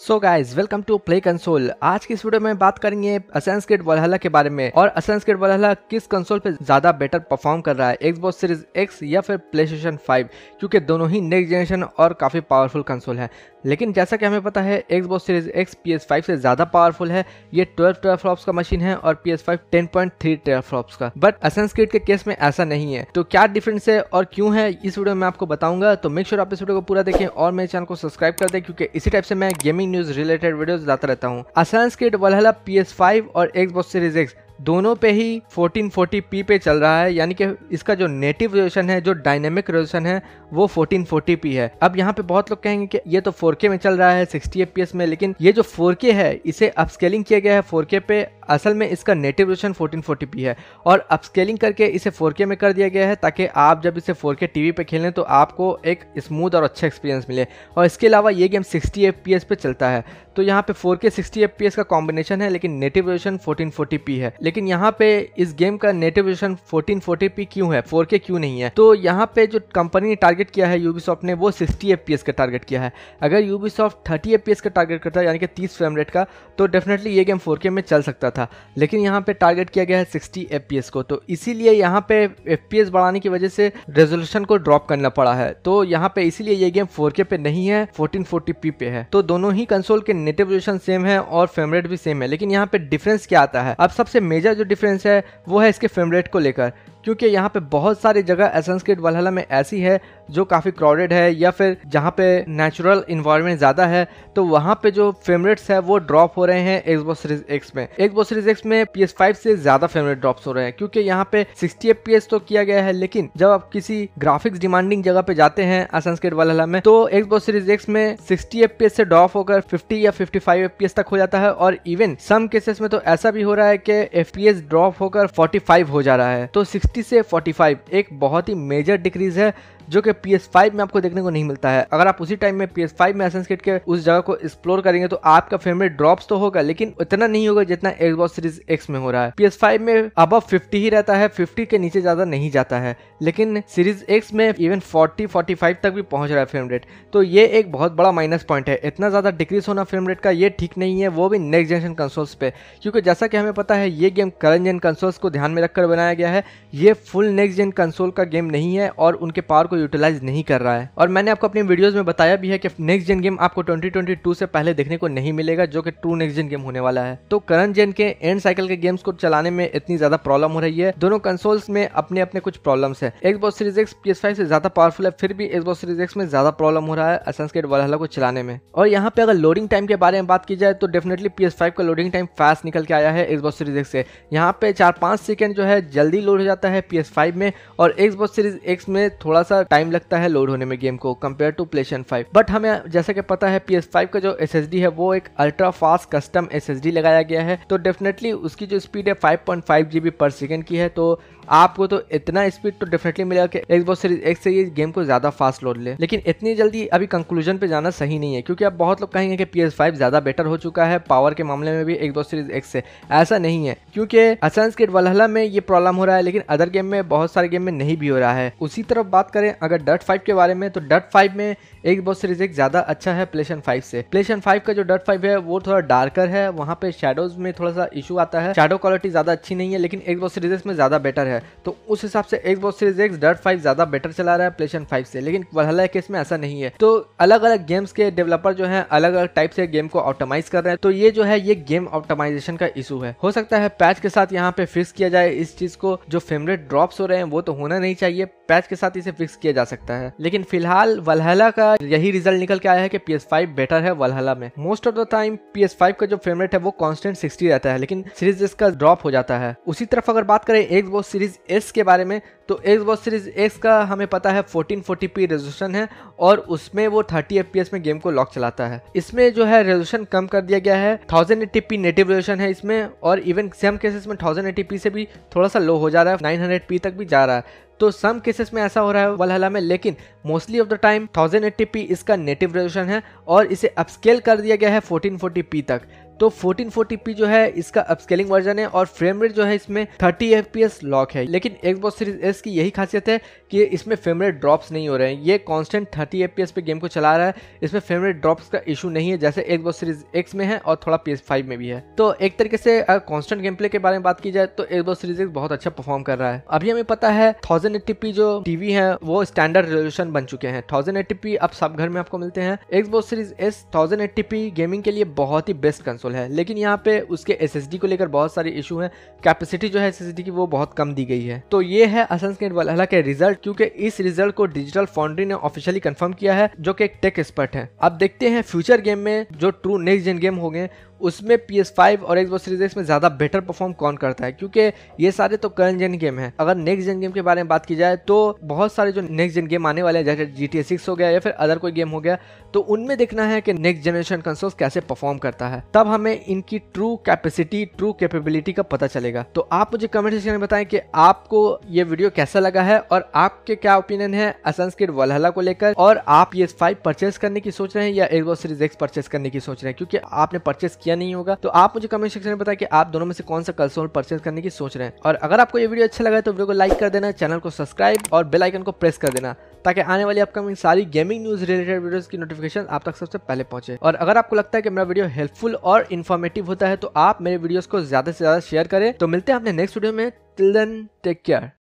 so guys welcome to play console आज की इस वीडियो में बात करेंगे असेंस गेट वलहला के बारे में और असेंस गेट वलहला किस कंसोल पे ज्यादा बेटर परफॉर्म कर रहा है एक्सबॉक्स सीरीज एक्स या फिर प्ले स्टेशन फाइव क्योंकि दोनों ही नेक्स्ट जनरेशन और काफी पावरफुल कंसोल है लेकिन जैसा कि हमें पता है Xbox series X P S five से ज्यादा पावरफुल है ये ट्वेल्व टेराफ्लॉप्स का मशीन है और P S five ten point three teraflops का बट असेंस गेट के केस में ऐसा नहीं है तो क्या डिफरेंस है और क्यों है इस वीडियो में आपको बताऊंगा तो मेक श्योर आप इस वीडियो को पूरा देखें और मेरे चैनल को सब्सक्राइब कर दें क्योंकि इसी टाइप से मैं gaming gaming news related videos लाता रहता हूँ असांस के वलहला पी एस फाइव और एक्सबॉक्स सीरीज एक्स दोनों पे ही 1440p पे चल रहा है यानी कि इसका जो नेटिव रेजोल्यूशन है जो डायनेमिक रेजोल्यूशन है वो 1440p है अब यहाँ पे बहुत लोग कहेंगे कि ये तो 4K में चल रहा है 60fps में लेकिन ये जो 4K है इसे अपस्केलिंग किया गया है 4K पे असल में इसका नेटिव रेजोल्यूशन 1440p है और अपस्केलिंग करके इसे 4K में कर दिया गया है ताकि आप जब इसे 4K टीवी पे खेलें तो आपको एक स्मूथ और अच्छा एक्सपीरियंस मिले और इसके अलावा ये गेम 60fps पे चलता है तो यहाँ पे 4K 60 FPS का कॉम्बिनेशन है लेकिन नेटिव फोर्टी 1440p है लेकिन यहाँ पे इस गेम का नेटिव फोर्टी 1440p क्यों है 4K क्यों नहीं है तो यहाँ पे जो कंपनी ने टारगेट किया है यूबीसॉफ्ट ने वो पी एस का टारगेट किया है अगर यूबीसॉफ्ट पी एस का टारगेट करता है यानी कि तीस फ्रेम रेट का तो डेफिनेटली ये गेम के में चल सकता था लेकिन यहाँ पे टारगेट किया गया है पी एस को तो इसीलिए यहाँ पे एस बढ़ाने की वजह से रेजोल्यूशन को ड्रॉप करना पड़ा है तो यहाँ पे इसीलिए ये गेम के पे नहीं है पी पे है तो दोनों ही कंसोल के नेटिव पोजिशन सेम है और फ्रेम रेट भी सेम है लेकिन यहाँ पे डिफरेंस क्या आता है अब सबसे मेजर जो डिफरेंस है वो है इसके फ्रेम रेट को लेकर क्योंकि यहाँ पे बहुत सारी जगह एसेंस क्रिड वलहला में ऐसी है जो काफ़ी क्राउडेड है या फिर जहाँ पे नेचुरल इन्वायरमेंट ज़्यादा है तो वहाँ पे जो फेवरेट्स है वो ड्रॉप हो रहे हैं एक्सबो सीरीज एक्स में एक्सबो सीरीज एक्स में पी से ज़्यादा फेवरेट ड्रॉप्स हो रहे हैं क्योंकि यहाँ पे सिक्सटी एफ तो किया गया है लेकिन जब आप किसी ग्राफिक्स डिमांडिंग जगह पे जाते हैं एसेंस क्रिड वलहला में तो एक्सबो सीरीज एक्स में सिक्सटी एफ से ड्रॉप होकर फिफ्टी या फिफ्टी फाइव तक हो जाता है और इवन सम केसेस में तो ऐसा भी हो रहा है कि एफ ड्रॉप होकर फोर्टी हो जा रहा है तो सिक्सटी 50 से 45 एक बहुत ही मेजर डिक्रीज है जो कि PS5 में आपको देखने को नहीं मिलता है अगर आप उसी टाइम में PS5 में एसेंस के उस जगह को एक्सप्लोर करेंगे तो आपका फेवरेट ड्रॉप्स तो होगा लेकिन इतना नहीं होगा जितना एक्सबॉक्स सीरीज एक्स में हो रहा है PS5 में अब 50 ही रहता है 50 के नीचे ज्यादा नहीं जाता है लेकिन सीरीज एक्स में इवन 40 45 तक भी पहुंच रहा है फ्रेम रेट तो ये एक बहुत बड़ा माइनस पॉइंट है इतना ज्यादा डिक्रीज होना फ्रेम रेट का ये ठीक नहीं है वो भी नेक्स्ट जनरेशन कंसोल्स पे क्योंकि जैसा कि हमें पता है ये गेम करंट जेन कंसोल्स को ध्यान में रखकर बनाया गया है ये फुल नेक्स्ट जेन कंसोल का गेम नहीं है और उनके पावर को यूटिलाइज नहीं कर रहा है और मैंने आपको अपनी वीडियोज में बताया भी है कि नेक्स्ट जेन गेम आपको 2022 से पहले देखने को नहीं मिलेगा जो कि ट्रू नेक्स्ट जेन गेम होने वाला है तो करंट जेन के एंड साइकिल के गेम्स को चलाने में इतनी ज्यादा प्रॉब्लम हो रही है दोनों कंसोल्स में अपने अपने कुछ प्रॉब्लम है बॉस सीरीज एक्स पी से ज्यादा पावरफुल है फिर भी बॉस सीरीज एक्स में ज्यादा प्रॉब्लम हो रहा है असंस असंस्केट वाला को चलाने में और यहाँ पे अगर लोडिंग टाइम के बारे में बात की जाए तो डेफिनेटली पी का लोडिंग टाइम फास्ट निकल के आया है बॉस सीरीज एक्स से यहाँ पे चार पांच सेकेंड जो है जल्दी लोड हो जाता है पी में और बॉस सीरीज एक्स में थोड़ा सा टाइम लगता है लोड होने में गेम को compare to play five but हमें जैसा कि पता है पी का जो एस है वो एक अल्ट्रा फास्ट कस्टम एस लगाया गया है तो डेफिनेटली उसकी जो स्पीड है five point five GB per second की है तो आपको तो इतना स्पीड तो डेफिनेटली मिलेगा कि बहुत सीरीज एक से ये गेम को ज्यादा फास्ट लोड ले लेकिन इतनी जल्दी अभी कंक्लूजन पे जाना सही नहीं है क्योंकि अब बहुत लोग कहेंगे कि PS5 ज्यादा बेटर हो चुका है पावर के मामले में भी एक बहुत सीरीज एक से ऐसा नहीं है क्योंकि असेंस के वलहला में ये प्रॉब्लम हो रहा है लेकिन अदर गेम में बहुत सारे गेम में नहीं भी हो रहा है उसी तरफ बात करें अगर डट फाइव के बारे में तो डट फाइव में एक बॉस सीरीज एक ज्यादा अच्छा है प्लेशन फाइव से प्लेशन फाइव का जो डट फाइव है वो थोड़ा डार्कर है वहाँ पे शेडोज में थोड़ा सा इशू आता है शेडो क्वालिटी ज्यादा अच्छी नहीं है लेकिन एक बॉस सीरीज में ज्यादा बेटर है तो उस हिसाब से एक बॉस सीरीज एक्स डट फाइव ज्यादा बेटर चला रहा है प्लेशन फाइव से लेकिन वलहला केस में ऐसा नहीं है तो अलग अलग गेम्स के डेवलपर जो है अलग अलग टाइप से गेम को ऑप्टोमाइज कर रहे हैं तो ये जो है ये गेम ऑप्टोमाइजेशन का इशू है हो सकता है पैच के साथ यहाँ पे फिक्स किया जाए इस चीज को जो फेवरेट ड्रॉप्स हो रहे हैं वो तो होना नहीं चाहिए पैच के साथ इसे फिक्स किया जा सकता है लेकिन फिलहाल वलहला का का यही रिजल्ट निकल के आया है कि पी एस फाइव बेटर है वलहला में most of the time P S five का जो फेवरेट है वो कॉन्स्टेंट सिक्सटी रहता है लेकिन सीरीज इसका ड्रॉप हो जाता है उसी तरफ अगर बात करें एक वो सीरीज एस के बारे में तो एक्स बॉक्स सीरीज एक्स का हमें पता है 1440p रेजोल्यूशन है और उसमें वो 30fps में गेम को लॉक चलाता है इसमें जो है रेजोल्यूशन कम कर दिया गया है 1080p नेटिव रेजोल्यूशन है इसमें और इवन सेम केसेस में 1080p से भी थोड़ा सा लो हो जा रहा है 900p तक भी जा रहा है तो सम केसेस में ऐसा हो रहा है वलहला में लेकिन mostly of the time 1080p इसका नेटिव रेजोल्यूशन है और इसे अपस्केल कर दिया गया है 1440p तक तो 1440p जो है इसका अपस्केलिंग वर्जन है और फ्रेम रेट जो है इसमें 30 fps लॉक है लेकिन Xbox Series S की यही खासियत है कि इसमें फ्रेम रेट ड्रॉप्स नहीं हो रहे हैं ये कांस्टेंट 30 fps पे गेम को चला रहा है इसमें फ्रेम रेट ड्रॉप्स का इशू नहीं है जैसे Xbox Series X में है और थोड़ा PS5 में भी है तो एक तरीके से कॉन्स्टेंट गेम प्ले के बारे में बात की जाए तो Xbox Series X बहुत अच्छा परफॉर्म कर रहा है अभी हमें पता है थाउजेंड जो टीवी है वो स्टैंडर्ड रेजोल्यूशन बन चुके हैं थाउजेंड अब सब घर में आपको मिलते हैं Xbox series S thousand gaming के लिए बहुत ही बेस्ट कंसोल कंसोल है लेकिन यहाँ पे उसके एस को लेकर बहुत सारे इशू है कैपेसिटी जो है एस की वो बहुत कम दी गई है तो ये है असन वाला के रिजल्ट क्योंकि इस रिजल्ट को डिजिटल फाउंड्री ने ऑफिशियली कंफर्म किया है जो कि एक टेक एक्सपर्ट है अब देखते हैं फ्यूचर गेम में जो ट्रू नेक्स्ट जेन गेम होंगे उसमें पी एस फाइव और एक्सबॉक्स सीरीज एक्स में ज़्यादा बेटर परफॉर्म कौन करता है क्योंकि ये सारे तो करंट जेन गेम है अगर नेक्स्ट जेन गेम के बारे में बात की जाए तो बहुत सारे जो नेक्स्ट जेन गेम आने वाले हैं जैसे जी टी ए सिक्स हो गया या फिर अदर कोई गेम हो गया तो उनमें देखना है कि नेक्स्ट जनरेशन कंसोल्स कैसे परफॉर्म करता है तब हमें इनकी ट्रू कैपेसिटी ट्रू कैपेबिलिटी का पता चलेगा तो आप मुझे कमेंट सेक्शन में बताएं कि आपको ये वीडियो कैसा लगा है और आपके क्या ओपिनियन है असंस्कृत वलहला को लेकर और आप ये फाइव परचेस करने की सोच रहे हैं या एक्सबॉक्स सीरीज एक्स परचेस करने की सोच रहे हैं क्योंकि आपने परचेस किया नहीं होगा तो आप मुझे कमेंट सेक्शन में बताया कि आप दोनों में से कौन सा कंसोल परचेज करने की सोच रहे हैं और अगर आपको ये वीडियो अच्छा लगा तो वीडियो को लाइक कर देना चैनल को सब्सक्राइब और बेलाइकन को प्रेस कर देना ताकि आने वाली अपकमिंग सारी गेमिंग न्यूज रिलेटेड वीडियोस की नोटिफिकेशन आप तक सबसे पहले पहुंचे और अगर आपको लगता है कि मेरा वीडियो हेल्पफुल और इन्फॉर्मेटिव होता है तो आप मेरे वीडियोस को ज्यादा से ज्यादा शेयर करें तो मिलते हैं अपने नेक्स्ट वीडियो में टिल देन टेक केयर